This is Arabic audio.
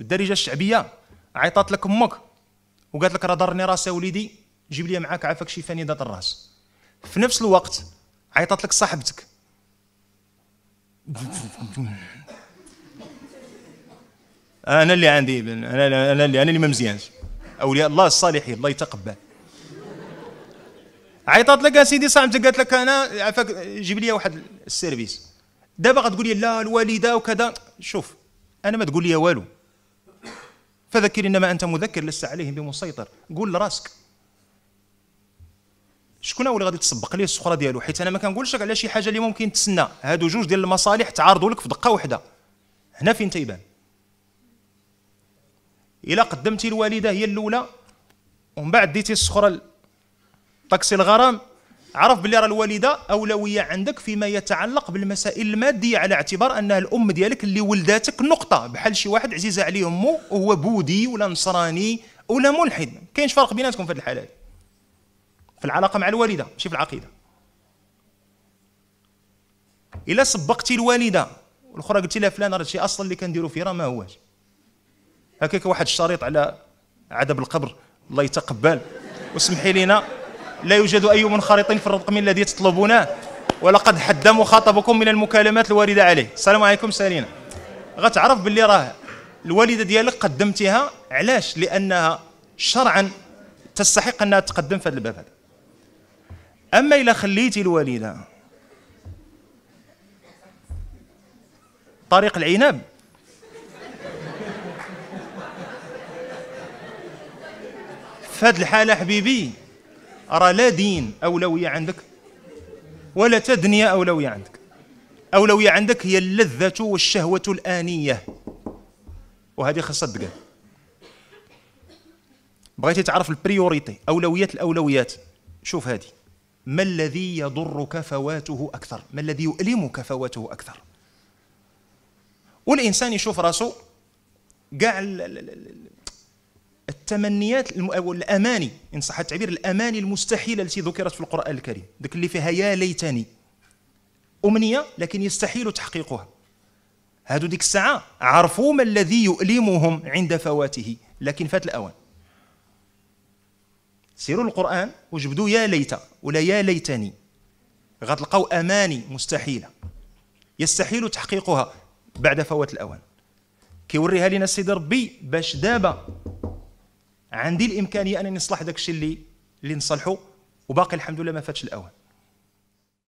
الدارجه الشعبيه عيطات لك امك وقالت لك راه ضرني راسي وليدي جيب لي معاك عافاك شي فنيده الراس في نفس الوقت عيطات لك صاحبتك انا اللي عندي انا انا اللي انا اللي ما مزيانش اولياء الله الصالحين الله يتقبل عيطات لك سيدي صاحبتك قالت لك انا عافاك جيب لي واحد السيرفيس دابا غتقول لي لا الوالده وكذا شوف انا ما تقول لي والو فذكر انما انت مذكر لست عليهم بمسيطر قول لراسك شكون هو اللي غادي تسبق ليه السخره ديالو حيت انا ما كنقولش على شي حاجه اللي ممكن تسنى هادو جوج ديال المصالح تعارضوا لك في دقه واحده هنا فين تيبان الا قدمتي الوالده هي الاولى ومن بعد ديتي السخره طاكسي الغرام عرف بلي راه الوالده اولويه عندك فيما يتعلق بالمسائل الماديه على اعتبار انها الام ديالك اللي ولداتك نقطه بحال شي واحد عزيزه عليه امه وهو بودي ولا نصراني ولا ملحد ما كاينش فرق بيناتكم في هذه الحالات في العلاقه مع الوالده ماشي في العقيده الا سبقتي الوالده والاخرى قلتي لها فلان راه شي اصلا اللي كنديروا فيه راه ما هواش هكاك واحد الشريط على عذاب القبر الله يتقبل وسمحي لينا لا يوجد أي منخرط في الرقم الذي تطلبونه ولقد حد مخاطبكم من المكالمات الواردة عليه السلام عليكم سالينا غتعرف باللي راه الوالدة ديالك قدمتيها علاش لأنها شرعا تستحق أنها تقدم في هذا الباب هذا أما إلا خليتي الوالدة طريق العناب في هذه الحالة حبيبي راه لا دين أولوية عندك ولا تدنية أولوية عندك أولوية عندك هي اللذة والشهوة الآنية وهذه خاصها تقال بغيتي تعرف البريوريتي أولويات الأولويات شوف هذه ما الذي يضرك فواته أكثر ما الذي يؤلمك فواته أكثر والإنسان يشوف راسه كاع التمنيات او الاماني ان صح التعبير الاماني المستحيله التي ذكرت في القران الكريم ذاك اللي فيها يا ليتني امنيه لكن يستحيل تحقيقها هادو ديك الساعه عرفوا ما الذي يؤلمهم عند فواته لكن فات الاوان سيروا للقران وجبدوا يا ليت ولا يا ليتني غتلقاو اماني مستحيله يستحيل تحقيقها بعد فوات الاوان كيوريها لنا السيد ربي باش دابا عندي الامكانيه انني نصلح داك الشيء اللي اللي نصلحه وباقي الحمد لله ما فاتش الاوان